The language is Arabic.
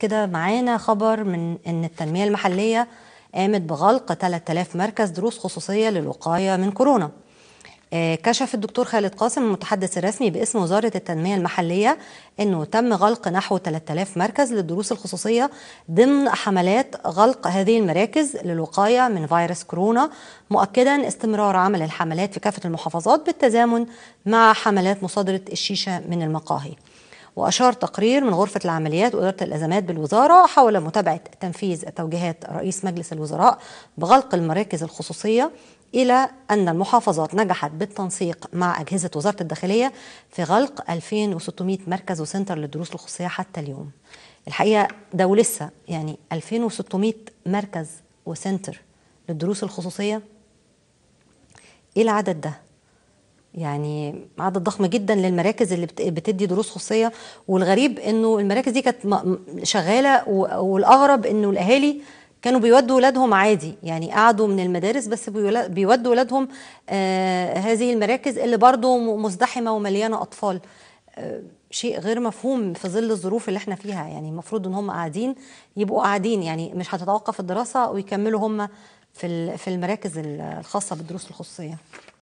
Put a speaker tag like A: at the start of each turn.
A: كده معانا خبر من ان التنميه المحليه قامت بغلق 3000 مركز دروس خصوصيه للوقايه من كورونا آه، كشف الدكتور خالد قاسم المتحدث الرسمي باسم وزارة التنمية المحلية أنه تم غلق نحو 3000 مركز للدروس الخصوصية ضمن حملات غلق هذه المراكز للوقاية من فيروس كورونا مؤكدا استمرار عمل الحملات في كافة المحافظات بالتزامن مع حملات مصادرة الشيشة من المقاهي وأشار تقرير من غرفة العمليات وإدارة الأزمات بالوزارة حول متابعة تنفيذ توجيهات رئيس مجلس الوزراء بغلق المراكز الخصوصية إلى أن المحافظات نجحت بالتنسيق مع أجهزة وزارة الداخلية في غلق 2600 مركز وسنتر للدروس الخصوصية حتى اليوم الحقيقة ده ولسه يعني 2600 مركز وسنتر للدروس الخصوصية إيه العدد ده؟ يعني عدد ضخم جدا للمراكز اللي بتدي دروس خصوصيه والغريب انه المراكز دي كانت شغاله والاغرب انه الاهالي كانوا بيودوا ولادهم عادي يعني قعدوا من المدارس بس بيودوا ولادهم آه هذه المراكز اللي برضه مزدحمه ومليانه اطفال آه شيء غير مفهوم في ظل الظروف اللي احنا فيها يعني المفروض ان هم قاعدين يبقوا قاعدين يعني مش هتتوقف الدراسه ويكملوا هم في في المراكز الخاصه بالدروس الخصوصيه